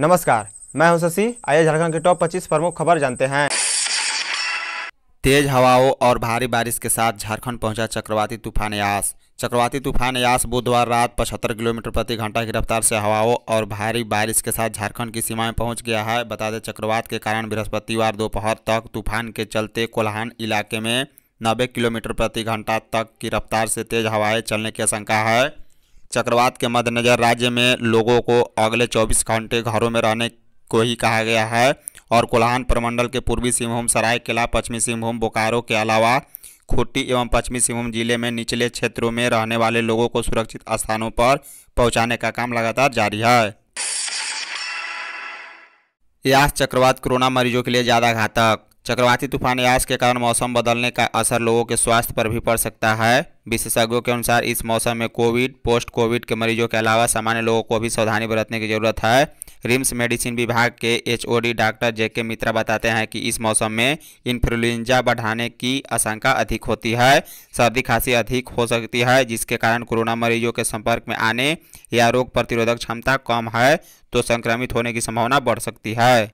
नमस्कार मैं हूं शशि आइए झारखंड के टॉप 25 प्रमुख खबर जानते हैं तेज हवाओं और भारी बारिश के साथ झारखंड पहुंचा चक्रवाती तूफान यास चक्रवाती तूफान यास बुधवार रात पचहत्तर किलोमीटर प्रति घंटा की रफ्तार से हवाओं और भारी बारिश के साथ झारखंड की सीमाएं पहुंच गया है बता दें चक्रवात के कारण बृहस्पतिवार दोपहर तक तूफान के चलते कोल्हान इलाके में नब्बे किलोमीटर प्रति घंटा तक की रफ्तार से तेज हवाएं चलने की आशंका है चक्रवात के मद्देनज़र राज्य में लोगों को अगले 24 घंटे घरों में रहने को ही कहा गया है और कोल्हान प्रमंडल के पूर्वी सिंहभूम किला पश्चिमी सिंहभूम बोकारो के अलावा खुट्टी एवं पश्चिमी सिंहभूम जिले में निचले क्षेत्रों में रहने वाले लोगों को सुरक्षित स्थानों पर पहुँचाने का काम लगातार जारी है यह चक्रवात कोरोना मरीजों के लिए ज़्यादा घातक चक्रवाती तूफान यास के कारण मौसम बदलने का असर लोगों के स्वास्थ्य पर भी पड़ सकता है विशेषज्ञों के अनुसार इस मौसम में कोविड पोस्ट कोविड के मरीजों के अलावा सामान्य लोगों को भी सावधानी बरतने की जरूरत है रिम्स मेडिसिन विभाग के एचओडी डॉक्टर जेके मित्रा बताते हैं कि इस मौसम में इन्फ्लुएंजा बढ़ाने की आशंका अधिक होती है सर्दी खांसी अधिक हो सकती है जिसके कारण कोरोना मरीजों के संपर्क में आने या रोग प्रतिरोधक क्षमता कम है तो संक्रमित होने की संभावना बढ़ सकती है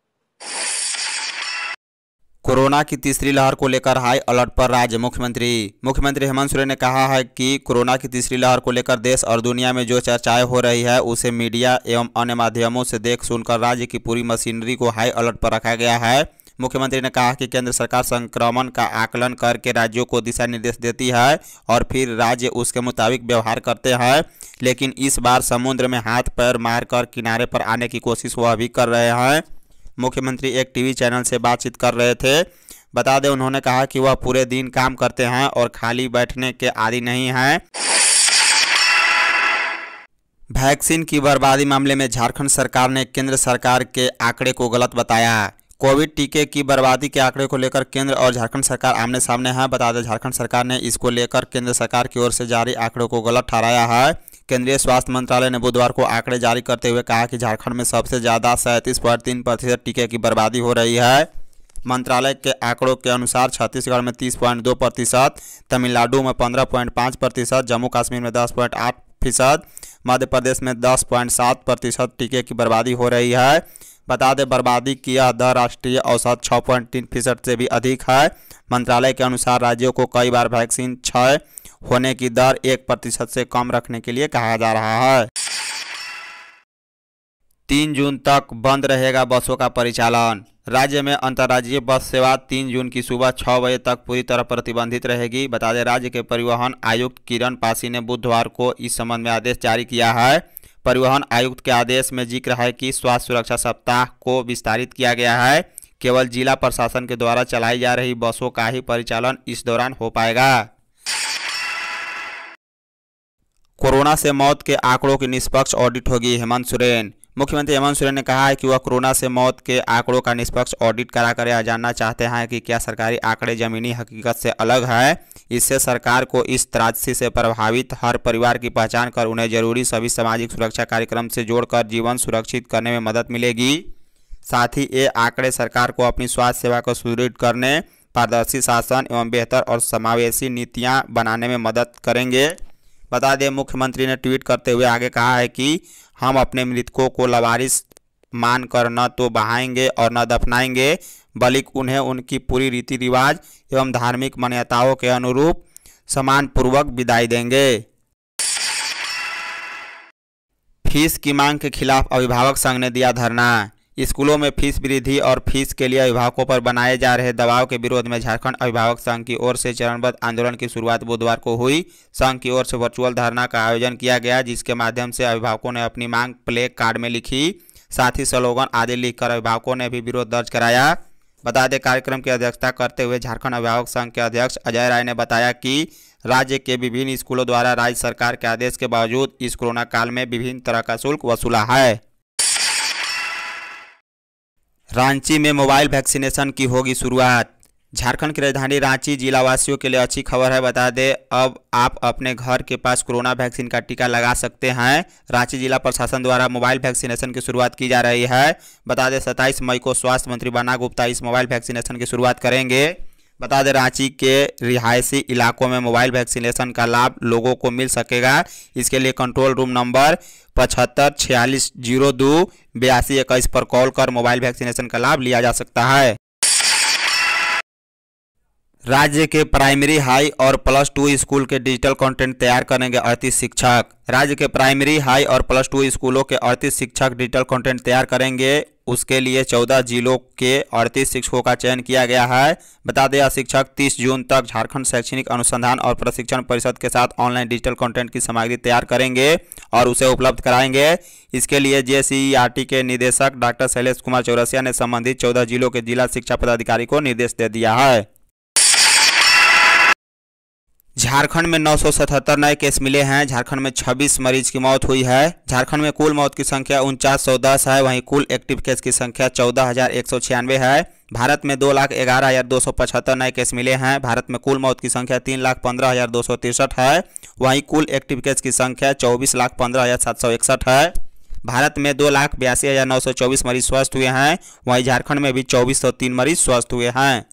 कोरोना की तीसरी लहर को लेकर हाई अलर्ट पर राज्य मुख्यमंत्री मुख्यमंत्री हेमंत सोरेन ने कहा है कि कोरोना की तीसरी लहर को लेकर देश और दुनिया में जो चर्चाएं हो रही है उसे मीडिया एवं अन्य माध्यमों से देख सुनकर राज्य की पूरी मशीनरी को हाई अलर्ट पर रखा गया है मुख्यमंत्री ने कहा कि केंद्र सरकार संक्रमण का आकलन करके राज्यों को दिशा निर्देश देती है और फिर राज्य उसके मुताबिक व्यवहार करते हैं लेकिन इस बार समुद्र में हाथ पैर मारकर किनारे पर आने की कोशिश वह भी कर रहे हैं मुख्यमंत्री एक टीवी चैनल से बातचीत कर रहे थे बता दें उन्होंने कहा कि वह पूरे दिन काम करते हैं और खाली बैठने के आदि नहीं हैं वैक्सीन की बर्बादी मामले में झारखंड सरकार ने केंद्र सरकार के आंकड़े को गलत बताया कोविड टीके की बर्बादी के आंकड़े को लेकर केंद्र और झारखंड सरकार आमने सामने है बता दें झारखंड सरकार ने इसको लेकर केंद्र सरकार की ओर से जारी आंकड़ों को गलत ठहराया है केंद्रीय स्वास्थ्य मंत्रालय ने बुधवार को आंकड़े जारी करते हुए कहा कि झारखंड में सबसे ज़्यादा सैंतीस पॉइंट तीन प्रतिशत टीके की बर्बादी हो रही है मंत्रालय के आंकड़ों के अनुसार छत्तीसगढ़ में तीस पॉइंट दो प्रतिशत तमिलनाडु में पंद्रह पॉइंट पाँच प्रतिशत जम्मू कश्मीर में दस पॉइंट आठ फीसद मध्य प्रदेश में दस पॉइंट सात प्रतिशत टीके की बर्बादी हो रही है बता दें बर्बादी की यह दर राष्ट्रीय औसत छः पॉइंट तीन फीसद से भी अधिक है मंत्रालय के अनुसार राज्यों को कई बार वैक्सीन छः होने की दर एक प्रतिशत से कम रखने के लिए कहा जा रहा है तीन जून तक बंद रहेगा बसों का परिचालन राज्य में अंतर्राज्यीय बस सेवा तीन जून की सुबह छः बजे तक पूरी तरह प्रतिबंधित रहेगी बता दें राज्य के परिवहन आयुक्त किरण पासी ने बुधवार को इस संबंध में आदेश जारी किया है परिवहन आयुक्त के आदेश में जिक्र है कि स्वास्थ्य सुरक्षा सप्ताह को विस्तारित किया गया है केवल जिला प्रशासन के द्वारा चलाई जा रही बसों का ही परिचालन इस दौरान हो पाएगा कोरोना से मौत के आंकड़ों की निष्पक्ष ऑडिट होगी हेमंत सोरेन मुख्यमंत्री हेमंत सोरेन ने कहा है कि वह कोरोना से मौत के आंकड़ों का निष्पक्ष ऑडिट कराकर यह जानना चाहते हैं कि क्या सरकारी आंकड़े जमीनी हकीकत से अलग है इससे सरकार को इस त्रासदी से प्रभावित हर परिवार की पहचान कर उन्हें जरूरी सभी सामाजिक सुरक्षा कार्यक्रम से जोड़कर जीवन सुरक्षित करने में मदद मिलेगी साथ ही ये आंकड़े सरकार को अपनी स्वास्थ्य सेवा को सुदृढ़ करने पारदर्शी शासन एवं बेहतर और समावेशी नीतियाँ बनाने में मदद करेंगे बता दें मुख्यमंत्री ने ट्वीट करते हुए आगे कहा है कि हम अपने मृतकों को लवारिस मानकर न तो बहाएंगे और न दफनाएंगे बल्कि उन्हें उनकी पूरी रीति रिवाज एवं धार्मिक मान्यताओं के अनुरूप सम्मानपूर्वक विदाई देंगे फीस की मांग के खिलाफ अभिभावक संघ ने दिया धरना स्कूलों में फीस वृद्धि और फीस के लिए अभिभावकों पर बनाए जा रहे दबाव के विरोध में झारखंड अभिभावक संघ की ओर से चरणबद्ध आंदोलन की शुरुआत बुधवार को हुई संघ की ओर से वर्चुअल धरना का आयोजन किया गया जिसके माध्यम से अभिभावकों ने अपनी मांग प्ले कार्ड में लिखी साथ ही स्लोगन आदि लिखकर अभिभावकों ने भी विरोध दर्ज कराया बता दें कार्यक्रम की अध्यक्षता करते हुए झारखंड अभिभावक संघ के अध्यक्ष अजय राय ने बताया कि राज्य के विभिन्न स्कूलों द्वारा राज्य सरकार के आदेश के बावजूद इस कोरोना काल में विभिन्न तरह का शुल्क वसूला है रांची में मोबाइल वैक्सीनेशन की होगी शुरुआत झारखंड की राजधानी रांची जिला वासियों के लिए अच्छी खबर है बता दें अब आप अपने घर के पास कोरोना वैक्सीन का टीका लगा सकते हैं रांची जिला प्रशासन द्वारा मोबाइल वैक्सीनेशन की शुरुआत की जा रही है बता दें 27 मई को स्वास्थ्य मंत्री बना गुप्ता इस मोबाइल वैक्सीनेशन की शुरुआत करेंगे बता दें रांची के रिहायशी इलाकों में मोबाइल वैक्सीनेशन का लाभ लोगों को मिल सकेगा इसके लिए कंट्रोल रूम नंबर पचहत्तर छियालीस जीरो दो बयासी इक्कीस पर कॉल कर मोबाइल वैक्सीनेशन का लाभ लिया जा सकता है राज्य के प्राइमरी हाई और प्लस टू स्कूल के डिजिटल कंटेंट तैयार करेंगे अड़तीस शिक्षक राज्य के प्राइमरी हाई और प्लस टू स्कूलों के अड़तीस शिक्षक डिजिटल कंटेंट तैयार करेंगे उसके लिए चौदह जिलों के अड़तीस शिक्षकों का चयन किया गया है बता दें शिक्षक तीस जून तक झारखंड शैक्षणिक अनुसंधान और प्रशिक्षण परिषद के साथ ऑनलाइन डिजिटल कंटेंट की सामग्री तैयार करेंगे और उसे उपलब्ध कराएंगे इसके लिए जे के निदेशक डॉक्टर शैलेश कुमार चौरसिया ने संबंधित चौदह जिलों के जिला शिक्षा पदाधिकारी को निर्देश दे दिया है झारखंड में 977 नए केस मिले हैं झारखंड में 26 मरीज की मौत हुई है झारखंड में कुल मौत की संख्या उनचास है वहीं कुल एक्टिव केस की संख्या चौदह है भारत में दो लाख ग्यारह हज़ार दो सौ पचहत्तर नए केस मिले हैं भारत में कुल मौत की संख्या तीन लाख पंद्रह हज़ार दो सौ तिरसठ है वहीं कुल एक्टिव केस की संख्या चौबीस लाख पंद्रह हज़ार सात सौ इकसठ है भारत में दो लाख बयासी हज़ार नौ सौ चौबीस मरीज स्वस्थ हुए हैं वहीं झारखंड में भी चौबीस सौ तीन मरीज स्वस्थ हुए हैं